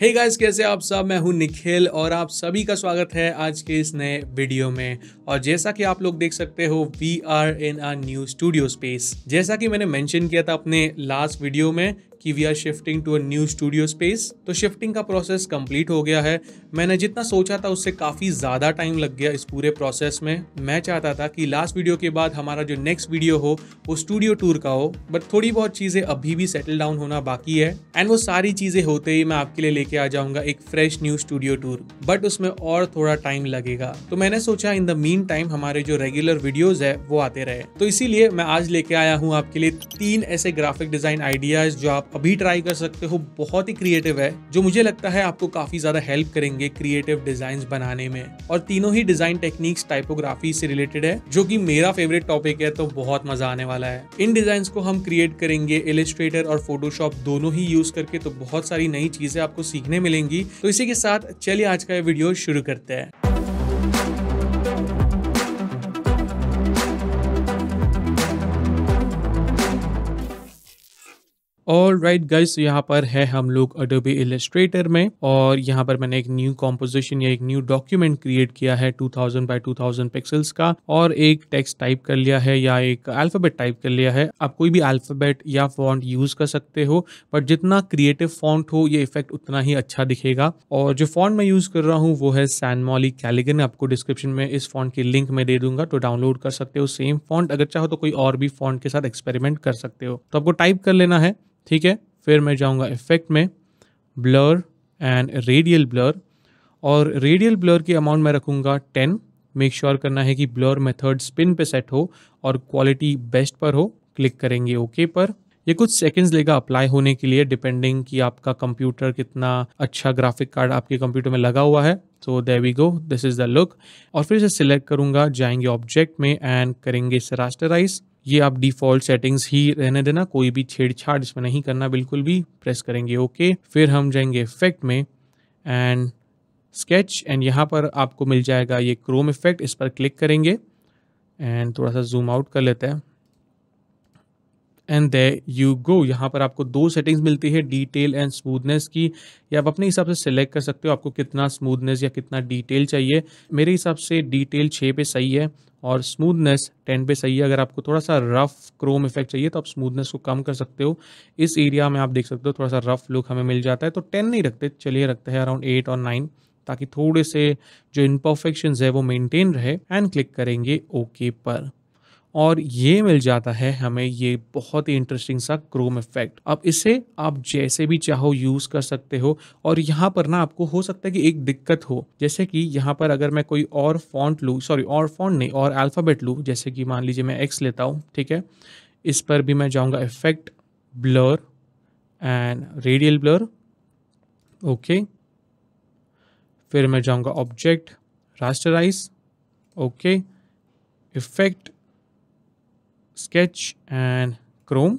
Hey guys कैसे आप सब मैं हूं निखिल और आप सभी का स्वागत है आज के इस नए वीडियो में और जैसा कि आप लोग देख सकते हो we are in our new studio space जैसा कि मैंने मेंशन किया था अपने लास्ट वीडियो में कि we are shifting to a new studio space तो शिफ्टिंग का प्रोसेस कंप्लीट हो गया है मैंने जितना सोचा था उससे काफ़ी ज़्यादा टाइम लग गया इस पूरे प्रोसेस में मैं चाहता था कि लास्ट वीडियो के बाद हमारा जो नेक्स्ट वीडियो हो वो स्टूडियो टूर का हो बट थोड़ी बहुत चीज़ें अभी भी सेटल डाउन होना बाकी है एंड वो सारी चीज़ें होते ही मैं आपके लिए लेके आ जाऊँगा एक fresh new studio tour but उसमें और थोड़ा टाइम लगेगा तो मैंने सोचा इन द मीन टाइम हमारे जो रेगुलर वीडियोज़ है वो आते रहे तो इसीलिए मैं आज लेके आया हूँ आपके लिए तीन ऐसे ग्राफिक डिज़ाइन आइडियाज़ जो आप अभी ट्राई कर सकते हो बहुत ही क्रिएटिव है जो मुझे लगता है आपको काफ़ी ज़्यादा हेल्प करेंगे क्रिएटिव डिज़ाइन बनाने में और तीनों ही डिज़ाइन टेक्निक्स टाइपोग्राफी से रिलेटेड है जो कि मेरा फेवरेट टॉपिक है तो बहुत मज़ा आने वाला है इन डिज़ाइन को हम क्रिएट करेंगे इलिस्ट्रेटर और फोटोशॉप दोनों ही यूज़ करके तो बहुत सारी नई चीज़ें आपको सीखने मिलेंगी तो इसी के साथ चलिए आज का ये वीडियो शुरू करते हैं और राइट गाइस यहाँ पर है हम लोग अडोबी इलेस्ट्रेटर में और यहाँ पर मैंने एक न्यू कॉम्पोजिशन या एक न्यू डॉक्यूमेंट क्रिएट किया है 2000 बाय 2000 पिक्सल्स का और एक टेक्स्ट टाइप कर लिया है या एक अल्फाबेट टाइप कर लिया है आप कोई भी अल्फाबेट या फॉन्ट यूज कर सकते हो बट जितना क्रिएटिव फॉन्ट हो ये इफेक्ट उतना ही अच्छा दिखेगा और जो फॉन्ट मैं यूज कर रहा हूँ वो है सैनमोली कैलिगन आपको डिस्क्रिप्शन में इस फॉन्ट की लिंक मैं दे दूंगा तो डाउनलोड कर सकते हो सेम फॉन्ट अगर चाहो तो कोई और भी फॉन्ट के साथ एक्सपेरिमेंट कर सकते हो तो आपको टाइप कर लेना है ठीक है फिर मैं जाऊँगा इफेक्ट में ब्लर एंड रेडियल ब्लर और रेडियल ब्लर की अमाउंट मैं रखूंगा टेन मेक श्योर sure करना है कि ब्लर मेथड स्पिन पे सेट हो और क्वालिटी बेस्ट पर हो क्लिक करेंगे ओके okay पर ये कुछ सेकंड्स लेगा अप्लाई होने के लिए डिपेंडिंग कि आपका कंप्यूटर कितना अच्छा ग्राफिक कार्ड आपके कंप्यूटर में लगा हुआ है तो there we go this is the look और फिर इसे सिलेक्ट करूंगा जाएंगे ऑब्जेक्ट में एंड करेंगे सरास्टराइज ये आप डिफ़ॉल्ट सेटिंग्स ही रहने देना कोई भी छेड़छाड़ इसमें नहीं करना बिल्कुल भी प्रेस करेंगे ओके फिर हम जाएंगे इफेक्ट में एंड स्केच एंड यहाँ पर आपको मिल जाएगा ये क्रोम इफेक्ट इस पर क्लिक करेंगे एंड थोड़ा सा जूम आउट कर लेते हैं एंड दे यू गो यहाँ पर आपको दो सेटिंग्स मिलती है डिटेल एंड स्मूथनेस की या आप अपने हिसाब से सिलेक्ट कर सकते हो आपको कितना स्मूथनेस या कितना डिटेल चाहिए मेरे हिसाब से डिटेल छः पे सही है और स्मूथनेस टेन पे सही है अगर आपको थोड़ा सा रफ क्रोम इफेक्ट चाहिए तो आप स्मूथनेस को कम कर सकते हो इस एरिया में आप देख सकते हो थोड़ा सा रफ लुक हमें मिल जाता है तो टेन नहीं रखते चलिए रखते हैं अराउंड एट और नाइन ताकि थोड़े से जो इनपरफेक्शन है वो मेनटेन रहे एंड क्लिक करेंगे ओके पर और ये मिल जाता है हमें ये बहुत ही इंटरेस्टिंग सा क्रोम इफेक्ट अब इसे आप जैसे भी चाहो यूज़ कर सकते हो और यहाँ पर ना आपको हो सकता है कि एक दिक्कत हो जैसे कि यहाँ पर अगर मैं कोई और फॉन्ट लूँ सॉरी और फॉन्ट नहीं और अल्फ़ाबेट लूँ जैसे कि मान लीजिए मैं एक्स लेता हूँ ठीक है इस पर भी मैं जाऊँगा effect blur and radial blur okay फिर मैं जाऊँगा object rasterize okay effect sketch and chrome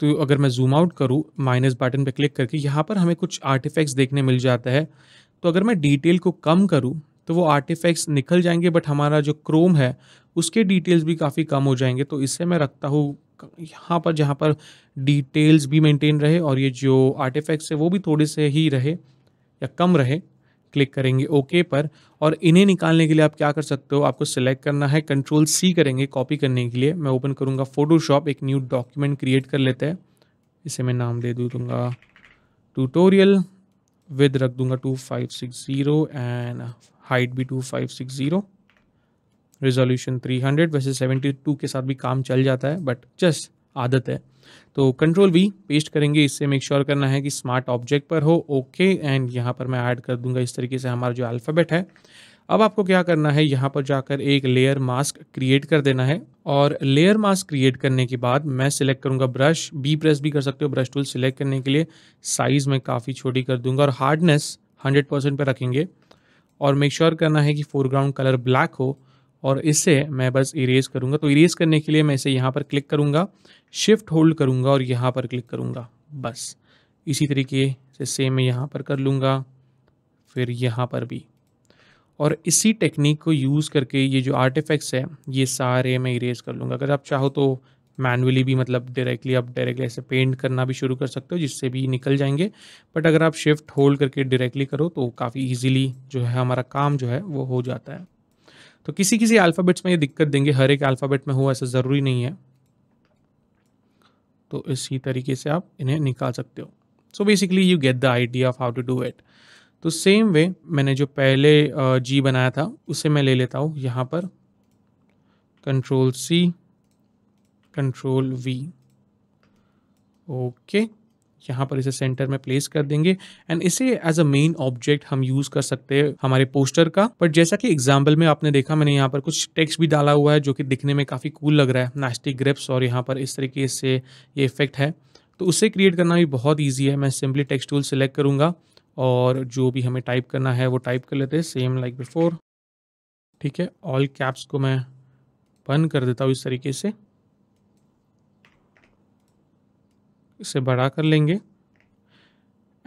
तो अगर मैं जूम आउट करूँ माइनस बटन पे क्लिक करके यहाँ पर हमें कुछ आर्टिफैक्ट्स देखने मिल जाता है तो अगर मैं डिटेल को कम करूँ तो वो आर्टिफैक्ट्स निकल जाएंगे बट हमारा जो क्रोम है उसके डिटेल्स भी काफ़ी कम हो जाएंगे तो इससे मैं रखता हूँ यहाँ पर जहाँ पर डिटेल्स भी मेंटेन रहे और ये जो आर्टिफैक्ट्स है वो भी थोड़े से ही रहे या कम रहे क्लिक करेंगे ओके पर और इन्हें निकालने के लिए आप क्या कर सकते हो आपको सिलेक्ट करना है कंट्रोल सी करेंगे कॉपी करने के लिए मैं ओपन करूँगा फोटोशॉप एक न्यू डॉक्यूमेंट क्रिएट कर लेते हैं इसे मैं नाम दे दूँगा ट्यूटोरियल विद रख दूंगा two five six zero and height भी two five six zero resolution three hundred वैसे सेवेंटी टू के साथ भी काम चल जाता है बट जस्ट आदत है तो कंट्रोल वी पेस्ट करेंगे इससे मेक श्योर sure करना है कि स्मार्ट ऑब्जेक्ट पर हो ओके एंड यहाँ पर मैं ऐड कर दूंगा इस तरीके से हमारा जो अल्फ़ाबेट है अब आपको क्या करना है यहाँ पर जाकर एक लेयर मास्क क्रिएट कर देना है और लेयर मास्क क्रिएट करने के बाद मैं सिलेक्ट करूँगा ब्रश बी प्रेस भी कर सकते हो ब्रश टूल सिलेक्ट करने के लिए साइज़ मैं काफ़ी छोटी कर दूंगा और हार्डनेस हंड्रेड परसेंट पर रखेंगे और मेक श्योर sure करना है कि फोरग्राउंड कलर ब्लैक हो और इसे मैं बस इरेज करूँगा तो इरेज करने के लिए मैं इसे यहाँ पर क्लिक करूँगा शिफ्ट होल्ड करूँगा और यहाँ पर क्लिक करूँगा बस इसी तरीके से सेम मैं यहाँ पर कर लूँगा फिर यहाँ पर भी और इसी टेक्निक को यूज़ करके ये जो आर्टिफैक्ट्स है ये सारे मैं इरेज कर लूँगा अगर आप चाहो तो मैनुअली भी मतलब डायरेक्टली आप डायरेक्टली ऐसे पेंट करना भी शुरू कर सकते हो जिससे भी निकल जाएंगे बट अगर आप शिफ्ट होल्ड करके डायरेक्टली करो तो काफ़ी इजीली जो है हमारा काम जो है वो हो जाता है तो किसी किसी अल्फ़ाबेट्स में ये दिक्कत देंगे हर एक अल्फ़ाबेट में हुआ ऐसा ज़रूरी नहीं है तो इसी तरीके से आप इन्हें निकाल सकते हो so basically you get the idea of how to do it तो सेम वे मैंने जो पहले जी बनाया था उसे मैं ले लेता हूँ यहाँ पर control C control V okay यहाँ पर इसे सेंटर में प्लेस कर देंगे एंड इसे एज अ मेन ऑब्जेक्ट हम यूज कर सकते हैं हमारे पोस्टर का बट जैसा कि एग्जाम्पल में आपने देखा मैंने यहाँ पर कुछ टेक्स्ट भी डाला हुआ है जो कि दिखने में काफ़ी कूल लग रहा है नास्टिक ग्रिप्स और यहाँ पर इस तरीके से ये इफेक्ट है तो उसे क्रिएट करना भी बहुत ईजी है मैं सिंपली टेक्स्ट टूल सेलेक्ट करूँगा और जो भी हमें टाइप करना है वो टाइप कर लेते हैं सेम लाइक बिफोर ठीक है ऑल कैप्स को मैं बंद कर देता हूँ इस तरीके से इसे बड़ा कर लेंगे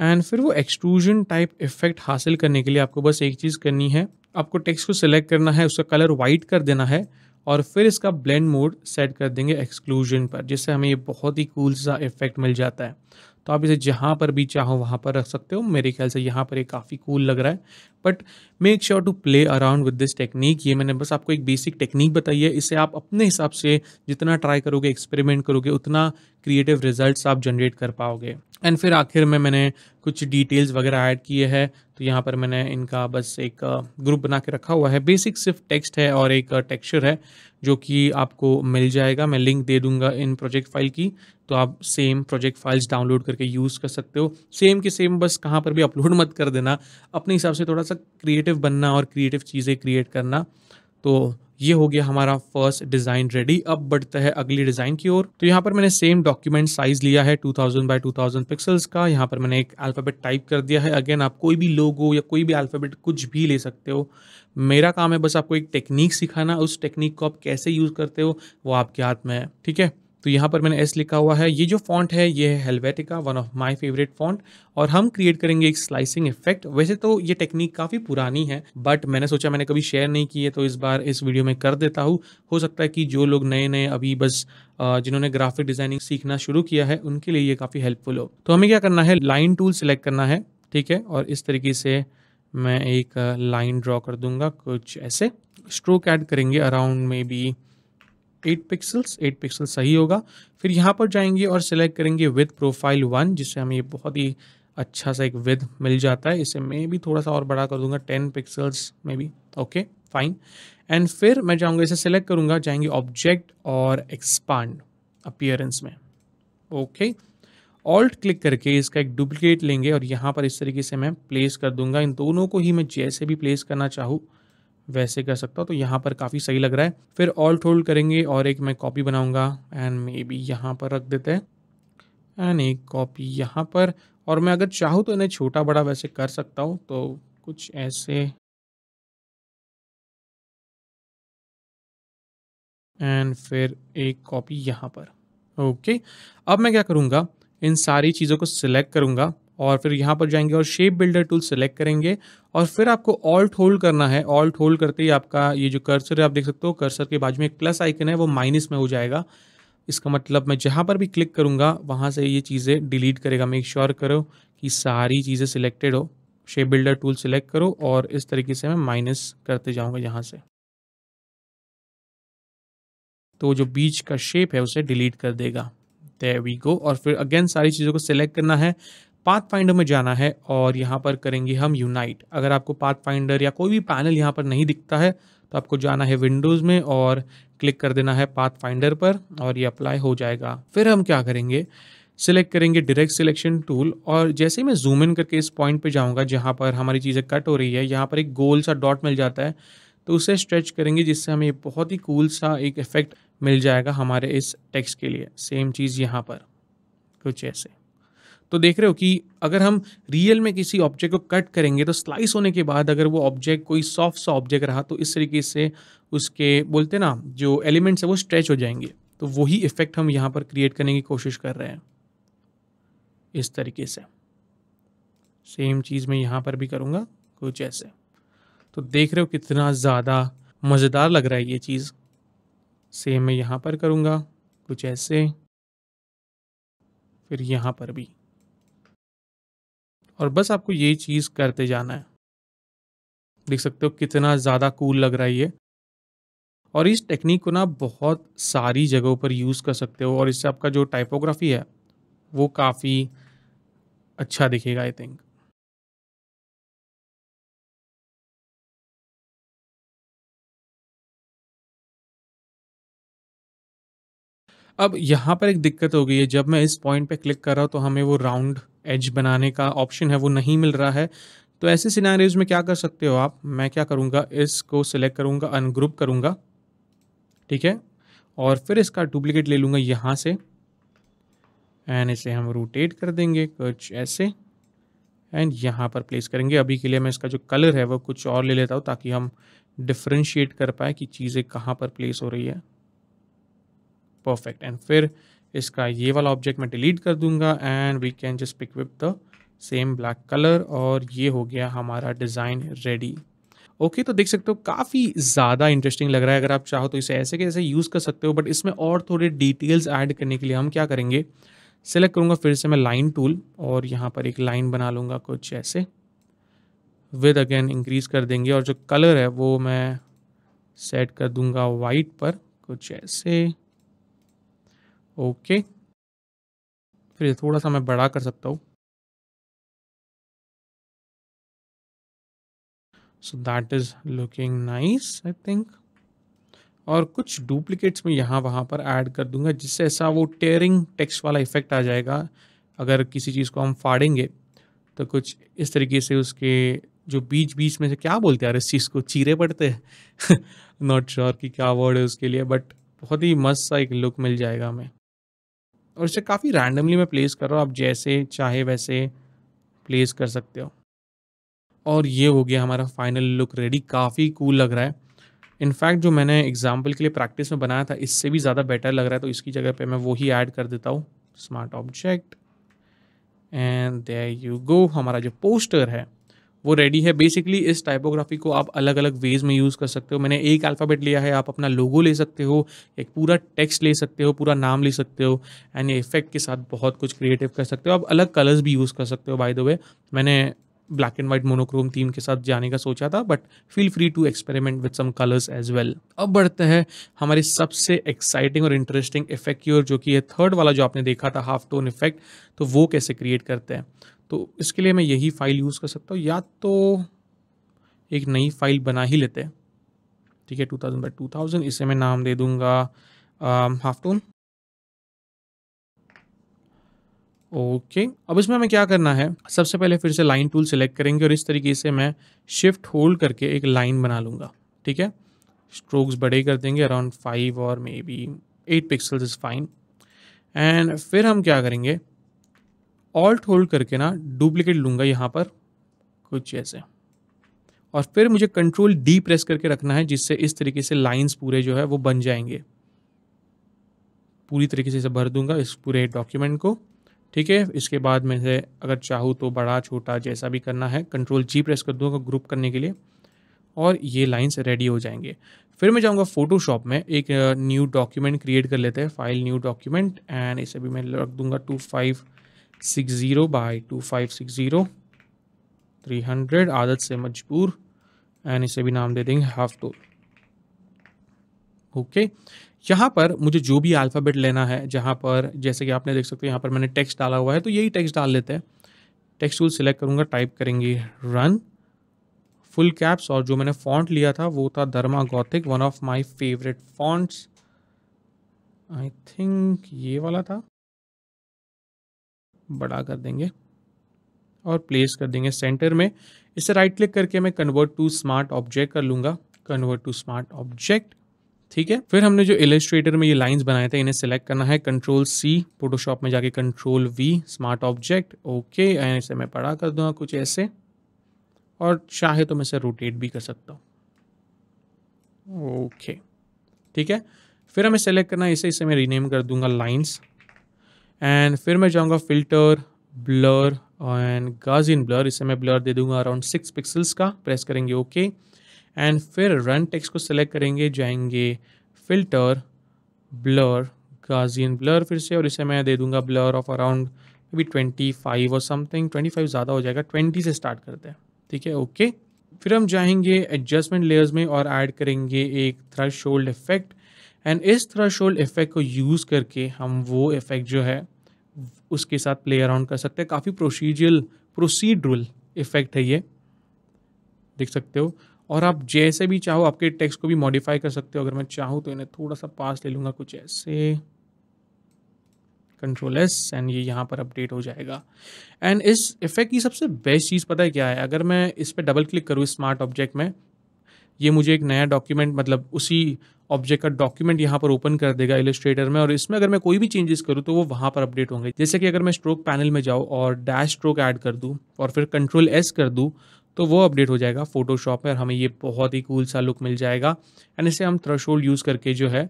एंड फिर वो एक्सट्रूजन टाइप इफेक्ट हासिल करने के लिए आपको बस एक चीज़ करनी है आपको टेक्स्ट को सिलेक्ट करना है उसका कलर वाइट कर देना है और फिर इसका ब्लेंड मोड सेट कर देंगे एक्सक्लूजन पर जिससे हमें ये बहुत ही कूल सा इफेक्ट मिल जाता है तो आप इसे जहाँ पर भी चाहो वहाँ पर रख सकते हो मेरे ख्याल से यहाँ पर ये काफ़ी कूल लग रहा है but make sure to play around with this technique ये मैंने बस आपको एक बेसिक टेक्निक बताई है इसे आप अपने हिसाब से जितना ट्राई करोगे एक्सपेरिमेंट करोगे उतना क्रिएटिव रिजल्ट आप जनरेट कर पाओगे एंड फिर आखिर में मैंने कुछ डिटेल्स वगैरह ऐड किए हैं तो यहाँ पर मैंने इनका बस एक ग्रुप बना के रखा हुआ है बेसिक सिर्फ टेक्स्ट है और एक टेक्सचर है जो कि आपको मिल जाएगा मैं लिंक दे दूंगा इन प्रोजेक्ट फाइल की तो आप सेम प्रोजेक्ट फाइल्स डाउनलोड करके यूज़ कर सकते हो सेम के सेम बस कहाँ पर भी अपलोड मत कर देना अपने हिसाब से थोड़ा सा क्रिएटिव बनना और क्रिएटिव चीज़ें क्रिएट करना तो ये हो गया हमारा फर्स्ट डिज़ाइन रेडी अब बढ़ता है अगली डिज़ाइन की ओर तो यहाँ पर मैंने सेम डॉक्यूमेंट साइज लिया है 2000 थाउजेंड 2000 टू पिक्सल्स का यहाँ पर मैंने एक अल्फ़ाबेट टाइप कर दिया है अगेन आप कोई भी लोगो या कोई भी अल्फ़ाबेट कुछ भी ले सकते हो मेरा काम है बस आपको एक टेक्निक सिखाना उस टेक्निक को आप कैसे यूज़ करते हो वो आपके हाथ में है ठीक है तो यहाँ पर मैंने एस लिखा हुआ है ये जो फॉन्ट है ये है Helvetica one of my favourite font और हम क्रिएट करेंगे एक स्लाइसिंग इफेक्ट वैसे तो ये टेक्निक काफ़ी पुरानी है बट मैंने सोचा मैंने कभी शेयर नहीं की है तो इस बार इस वीडियो में कर देता हूँ हो सकता है कि जो लोग नए नए अभी बस जिन्होंने ग्राफिक डिज़ाइनिंग सीखना शुरू किया है उनके लिए ये काफ़ी हेल्पफुल हो तो हमें क्या करना है लाइन टूल सेलेक्ट करना है ठीक है और इस तरीके से मैं एक लाइन ड्रॉ कर दूंगा कुछ ऐसे स्ट्रोक ऐड करेंगे around maybe eight pixels eight pixel सही होगा फिर यहाँ पर जाएंगे और सिलेक्ट करेंगे विद प्रोफाइल वन जिससे हमें ये बहुत ही अच्छा सा एक विद मिल जाता है इसे मैं भी थोड़ा सा और बड़ा कर दूंगा टेन पिक्सल्स में भी ओके फाइन एंड फिर मैं जाऊँगा इसे सिलेक्ट करूँगा जाएंगे ऑब्जेक्ट और एक्सपांड अपियरेंस में ओके ऑल्ट क्लिक करके इसका एक डुप्लीकेट लेंगे और यहाँ पर इस तरीके से मैं प्लेस कर दूंगा इन दोनों को ही मैं जैसे भी प्लेस करना चाहूँ वैसे कर सकता हूँ तो यहाँ पर काफ़ी सही लग रहा है फिर ऑल्ट होल्ड करेंगे और एक मैं कॉपी बनाऊँगा एंड मे बी यहाँ पर रख देते हैं एंड एक कॉपी यहाँ पर और मैं अगर चाहूँ तो इन्हें छोटा बड़ा वैसे कर सकता हूँ तो कुछ ऐसे एंड फिर एक कॉपी यहाँ पर ओके okay. अब मैं क्या करूँगा इन सारी चीज़ों को सिलेक्ट करूँगा और फिर यहाँ पर जाएंगे और शेप बिल्डर टूल सेलेक्ट करेंगे और फिर आपको ऑल्ट होल्ड करना है ऑल्ट होल्ड करते ही आपका ये जो कर्सर है आप देख सकते हो कर्सर के बाजू में एक प्लस आइकन है वो माइनस में हो जाएगा इसका मतलब मैं जहाँ पर भी क्लिक करूँगा वहाँ से ये चीज़ें डिलीट करेगा मेक श्योर करो कि सारी चीज़ें सिलेक्टेड हो शेप बिल्डर टूल सेलेक्ट करो और इस तरीके से मैं माइनस करते जाऊँगा यहाँ से तो जो बीच का शेप है उसे डिलीट कर देगा वी गो और फिर अगेन सारी चीज़ों को सिलेक्ट करना है पाथ फाइंडर में जाना है और यहाँ पर करेंगे हम यूनाइट अगर आपको पाथ फाइंडर या कोई भी पैनल यहाँ पर नहीं दिखता है तो आपको जाना है विंडोज़ में और क्लिक कर देना है पाथ फाइंडर पर और ये अप्लाई हो जाएगा फिर हम क्या करेंगे सिलेक्ट करेंगे डायरेक्ट सिलेक्शन टूल और जैसे ही मैं जूम इन करके इस पॉइंट पे जाऊंगा जहाँ पर हमारी चीज़ें कट हो रही है यहाँ पर एक गोल सा डॉट मिल जाता है तो उसे स्ट्रेच करेंगे जिससे हमें बहुत ही कूल सा एक इफेक्ट मिल जाएगा हमारे इस टेक्स्ट के लिए सेम चीज़ यहाँ पर कुछ ऐसे तो देख रहे हो कि अगर हम रियल में किसी ऑब्जेक्ट को कट करेंगे तो स्लाइस होने के बाद अगर वो ऑब्जेक्ट कोई सॉफ्ट सा ऑब्जेक्ट रहा तो इस तरीके से उसके बोलते ना जो एलिमेंट्स है वो स्ट्रेच हो जाएंगे तो वही इफेक्ट हम यहाँ पर क्रिएट करने की कोशिश कर रहे हैं इस तरीके से सेम चीज़ मैं यहाँ पर भी करूँगा कुछ ऐसे तो देख रहे हो कितना ज़्यादा मज़ेदार लग रहा है ये चीज़ सेम मैं यहाँ पर करूँगा कुछ ऐसे फिर यहाँ पर भी और बस आपको ये चीज़ करते जाना है देख सकते हो कितना ज़्यादा कूल लग रहा है ये और इस टेक्निक को ना बहुत सारी जगहों पर यूज़ कर सकते हो और इससे आपका जो टाइपोग्राफी है वो काफ़ी अच्छा दिखेगा आई थिंक अब यहाँ पर एक दिक्कत हो गई है जब मैं इस पॉइंट पे क्लिक कर रहा हूँ तो हमें वो राउंड एज बनाने का ऑप्शन है वो नहीं मिल रहा है तो ऐसे सिनारीज में क्या कर सकते हो आप मैं क्या करूँगा इसको सिलेक्ट करूँगा अनग्रुप करूँगा ठीक है और फिर इसका डुप्लीकेट ले लूँगा यहाँ से एंड इसे हम रोटेट कर देंगे कुछ ऐसे एंड यहाँ पर प्लेस करेंगे अभी के लिए मैं इसका जो कलर है वो कुछ और ले लेता हूँ ताकि हम डिफ्रेंशिएट कर पाए कि चीज़ें कहाँ पर प्लेस हो रही है परफेक्ट एंड फिर इसका ये वाला ऑब्जेक्ट मैं डिलीट कर दूंगा and we can just pick with the same black colour और ये हो गया हमारा डिज़ाइन रेडी ओके तो देख सकते हो काफ़ी ज़्यादा इंटरेस्टिंग लग रहा है अगर आप चाहो तो इसे ऐसे के ऐसे यूज़ कर सकते हो बट इसमें और थोड़े डिटेल्स ऐड करने के लिए हम क्या करेंगे सेलेक्ट करूँगा फिर से मैं लाइन टूल और यहाँ पर एक लाइन बना लूँगा कुछ ऐसे विद अगेन इंक्रीज कर देंगे और जो कलर है वो मैं सेट कर दूंगा वाइट पर कुछ ऐसे ओके फिर थोड़ा सा मैं बड़ा कर सकता हूँ so that is looking nice I think और कुछ डुप्लीकेट्स में यहाँ वहाँ पर ऐड कर दूंगा जिससे ऐसा वो टेयरिंग टेक्स्ट वाला इफेक्ट आ जाएगा अगर किसी चीज़ को हम फाड़ेंगे तो कुछ इस तरीके से उसके जो बीच बीच में से क्या बोलते हैं यार इस चीज़ को चीरे पड़ते हैं नॉट श्योर कि क्या वर्ड है उसके लिए बट बहुत ही मस्त सा एक लुक मिल जाएगा हमें और इसे काफ़ी रैंडमली मैं प्लेस कर रहा हूँ आप जैसे चाहे वैसे प्लेस कर सकते हो और ये हो गया हमारा फाइनल लुक रेडी काफ़ी कूल लग रहा है इनफैक्ट जो मैंने एग्जाम्पल के लिए प्रैक्टिस में बनाया था इससे भी ज़्यादा बेटर लग रहा है तो इसकी जगह पे मैं वही ऐड कर देता हूँ smart object and there you go हमारा जो पोस्टर है वो रेडी है बेसिकली इस टाइपोग्राफी को आप अलग अलग वेज में यूज़ कर सकते हो मैंने एक अल्फ़ाबेट लिया है आप अपना लोगो ले सकते हो एक पूरा टेक्स्ट ले सकते हो पूरा नाम ले सकते हो एंड इफेक्ट के साथ बहुत कुछ क्रिएटिव कर सकते हो आप अलग कलर्स भी यूज़ कर सकते हो बाय द वे मैंने black and white monochrome theme के साथ जाने का सोचा था but feel free to experiment with some colours as well अब बढ़ते हैं हमारे सबसे एक्साइटिंग और इंटरेस्टिंग इफेक्ट की ओर जो कि है थर्ड वाला जो आपने देखा था हाफ टोन इफेक्ट तो वो कैसे क्रिएट करते हैं तो इसके लिए मैं यही फ़ाइल यूज़ कर सकता हूँ या तो एक नई फ़ाइल बना ही लेते हैं ठीक है two thousand by two thousand इसे मैं नाम दे दूँगा हाफ टोन ओके अब इसमें हमें क्या करना है सबसे पहले फिर से लाइन टूल सेलेक्ट करेंगे और इस तरीके से मैं शिफ्ट होल्ड करके एक लाइन बना लूँगा ठीक है स्ट्रोक्स बड़े कर देंगे अराउंड फाइव और maybe eight pixels is fine and फिर हम क्या करेंगे ऑल्ट होल्ड करके ना डुप्लीकेट लूँगा यहाँ पर कुछ ऐसे और फिर मुझे कंट्रोल डी प्रेस करके रखना है जिससे इस तरीके से लाइंस पूरे जो है वो बन जाएंगे पूरी तरीके से इसे भर दूंगा इस पूरे डॉक्यूमेंट को ठीक है इसके बाद मैं से अगर चाहूँ तो बड़ा छोटा जैसा भी करना है कंट्रोल जी प्रेस कर दूंगा ग्रुप करने के लिए और ये लाइंस रेडी हो जाएंगे फिर मैं जाऊँगा फोटोशॉप में एक न्यू डॉक्यूमेंट क्रिएट कर लेते हैं फाइल न्यू डॉक्यूमेंट एंड इसे भी मैं रख दूंगा two five six zero by two five six zero three hundred आदत से मजबूर एंड इसे भी नाम दे देंगे हाफ टोल ओके यहाँ पर मुझे जो भी अल्फ़ाबेट लेना है जहाँ पर जैसे कि आपने देख सकते हो यहाँ पर मैंने टेक्स्ट डाला हुआ है तो यही टेक्स्ट डाल लेते हैं टेक्स्ट टूल सिलेक्ट करूँगा टाइप करेंगे रन फुल कैप्स और जो मैंने फॉन्ट लिया था वो था Dharma Gothic one of my favourite fonts I think ये वाला था बड़ा कर देंगे और प्लेस कर देंगे सेंटर में इसे राइट क्लिक करके मैं कन्वर्ट टू स्मार्ट ऑब्जेक्ट कर लूँगा कन्वर्ट टू स्मार्ट ऑब्जेक्ट ठीक है फिर हमने जो इलेस्ट्रेटर में ये लाइंस बनाए थे इन्हें सेलेक्ट करना है कंट्रोल सी फोटोशॉप में जाके control V smart object okay ऐसे इसे मैं पड़ा कर दूंगा कुछ ऐसे और चाहे तो मैं इसे रोटेट भी कर सकता हूँ ओके ठीक है फिर हमें सेलेक्ट करना है इसे इसे मैं रीनेम कर दूंगा लाइन्स एंड फिर मैं जाऊँगा filter blur and Gaussian blur इसे मैं ब्लर दे दूंगा अराउंड सिक्स पिक्सल्स का प्रेस करेंगे ओके okay. एंड फिर रन टेक्स को सिलेक्ट करेंगे जाएंगे फिल्टर ब्लर गाजियन ब्लर फिर से और इसे मैं दे दूंगा ब्लर ऑफ अराउंड अभी ट्वेंटी फाइव और समथिंग ट्वेंटी फाइव ज़्यादा हो जाएगा ट्वेंटी से स्टार्ट करते हैं ठीक है ओके फिर हम जाएंगे एडजस्टमेंट लेयर्स में और ऐड करेंगे एक थ्रश शोल्ड इफेक्ट एंड इस थ्रश शोल्ड इफेक्ट को यूज़ करके हम वो इफेक्ट जो है उसके साथ प्ले अराउंड कर सकते हैं काफ़ी प्रोसीजल प्रोसीड्रल इफेक्ट है ये देख सकते हो और आप जैसे भी चाहो आपके टेक्स्ट को भी मॉडिफाई कर सकते हो अगर मैं चाहूँ तो इन्हें थोड़ा सा पास ले लूँगा कुछ ऐसे कंट्रोल एस एंड ये यहाँ पर अपडेट हो जाएगा एंड इस इफेक्ट की सबसे बेस्ट चीज़ पता है क्या है अगर मैं इस पर डबल क्लिक करूँ स्मार्ट ऑब्जेक्ट में ये मुझे एक नया डॉक्यूमेंट मतलब उसी ऑब्जेक्ट का डॉक्यूमेंट यहाँ पर ओपन कर देगा इलेस्ट्रेटर में और इसमें अगर मैं कोई भी चेंजेस करूँ तो वो वहाँ पर अपडेट होंगे जैसे कि अगर मैं स्ट्रोक पैनल में जाऊँ और डैश स्ट्रोक ऐड कर दूँ और फिर कंट्रोल एस कर दूँ तो वो अपडेट हो जाएगा फोटोशॉप में और हमें ये बहुत ही कूल सा लुक मिल जाएगा एंड इसे हम होल्ड यूज़ करके जो है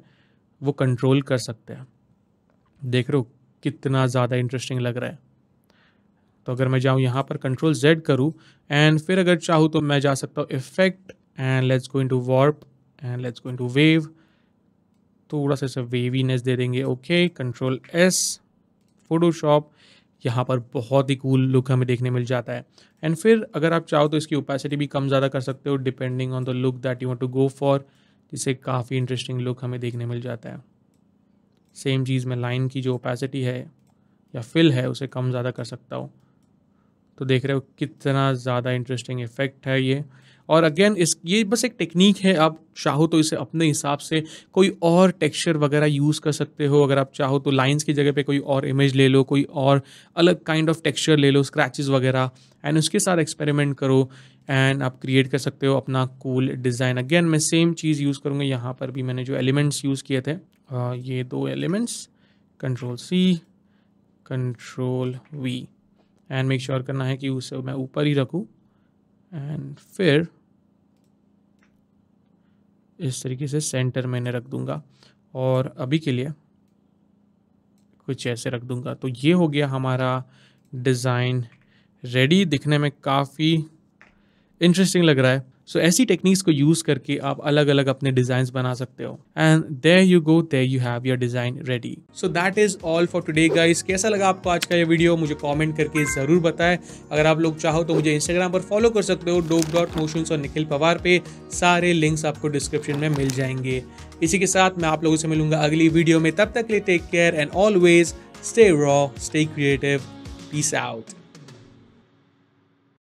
वो कंट्रोल कर सकते हैं देख रहे हो कितना ज़्यादा इंटरेस्टिंग लग रहा है तो अगर मैं जाऊँ यहाँ पर कंट्रोल जेड करूँ एंड फिर अगर चाहूँ तो मैं जा सकता हूँ effect and let's go into warp and let's go to wave थोड़ा सा वेवीनेस दे देंगे ओके कंट्रोल एस फोटोशॉप यहाँ पर बहुत ही कूल लुक हमें देखने मिल जाता है एंड फिर अगर आप चाहो तो इसकी ओपेसिटी भी कम ज़्यादा कर सकते हो depending on the look that you want to go for जिससे काफ़ी इंटरेस्टिंग लुक हमें देखने मिल जाता है सेम चीज़ में लाइन की जो ओपेसिटी है या फिल है उसे कम ज़्यादा कर सकता हूँ तो देख रहे हो कितना ज़्यादा इंटरेस्टिंग इफेक्ट है ये और अगेन इस ये बस एक टेक्निक है आप चाहो तो इसे अपने हिसाब से कोई और टेक्सचर वगैरह यूज़ कर सकते हो अगर आप चाहो तो लाइंस की जगह पे कोई और इमेज ले लो कोई और अलग काइंड ऑफ टेक्सचर ले लो स्क्रैचेस वगैरह एंड उसके साथ एक्सपेरिमेंट करो एंड आप क्रिएट कर सकते हो अपना कूल डिज़ाइन अगेन मैं सेम चीज़ यूज़ करूँगा यहाँ पर भी मैंने जो एलिमेंट्स यूज़ किए थे आ, ये दो elements control C control V and make sure करना है कि उसे मैं ऊपर ही रखूँ एंड फिर इस तरीके से सेंटर मैंने रख दूंगा और अभी के लिए कुछ ऐसे रख दूंगा तो ये हो गया हमारा डिज़ाइन रेडी दिखने में काफ़ी इंटरेस्टिंग लग रहा है सो so, ऐसी टेक्निक्स को यूज़ करके आप अलग अलग अपने डिज़ाइन बना सकते हो and there you go there you have your design ready so that is all for today guys कैसा लगा आपको आज का ये वीडियो मुझे कॉमेंट करके ज़रूर बताएं अगर आप लोग चाहो तो मुझे इंस्टाग्राम पर फॉलो कर सकते हो डोक डॉट मोशन और निखिल पवार पे सारे लिंक्स आपको डिस्क्रिप्शन में मिल जाएंगे इसी के साथ मैं आप लोगों से मिलूंगा अगली वीडियो में तब तक के लिए take care and always stay raw stay creative peace out